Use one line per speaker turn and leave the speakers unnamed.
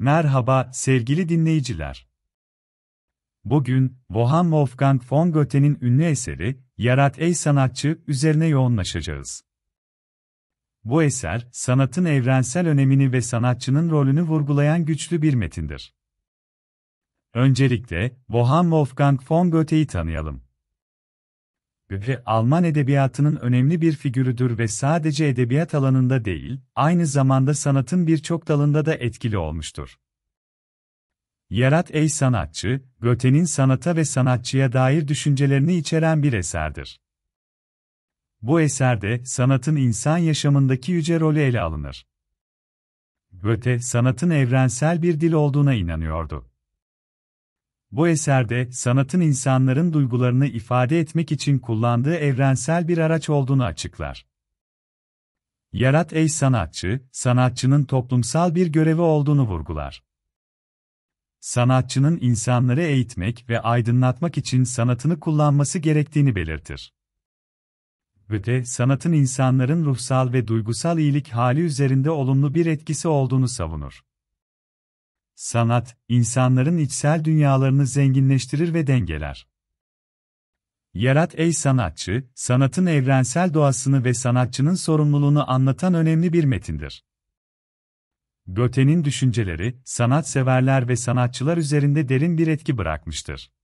Merhaba sevgili dinleyiciler. Bugün Wohan Wolfgang von Goethe'nin ünlü eseri Yarat Ey Sanatçı üzerine yoğunlaşacağız. Bu eser, sanatın evrensel önemini ve sanatçının rolünü vurgulayan güçlü bir metindir. Öncelikle Wohan Wolfgang von Goethe'yi tanıyalım. Goethe, Alman edebiyatının önemli bir figürüdür ve sadece edebiyat alanında değil, aynı zamanda sanatın birçok dalında da etkili olmuştur. Yarat Ey Sanatçı, Goethe'nin sanata ve sanatçıya dair düşüncelerini içeren bir eserdir. Bu eserde sanatın insan yaşamındaki yüce rolü ele alınır. Goethe, sanatın evrensel bir dil olduğuna inanıyordu. Bu eserde sanatın insanların duygularını ifade etmek için kullandığı evrensel bir araç olduğunu açıklar. Yarat ey sanatçı, sanatçının toplumsal bir görevi olduğunu vurgular. Sanatçının insanları eğitmek ve aydınlatmak için sanatını kullanması gerektiğini belirtir. Öte, sanatın insanların ruhsal ve duygusal iyilik hali üzerinde olumlu bir etkisi olduğunu savunur. Sanat, insanların içsel dünyalarını zenginleştirir ve dengeler. Yarat ey sanatçı, sanatın evrensel doğasını ve sanatçının sorumluluğunu anlatan önemli bir metindir. Göte'nin düşünceleri, sanatseverler ve sanatçılar üzerinde derin bir etki bırakmıştır.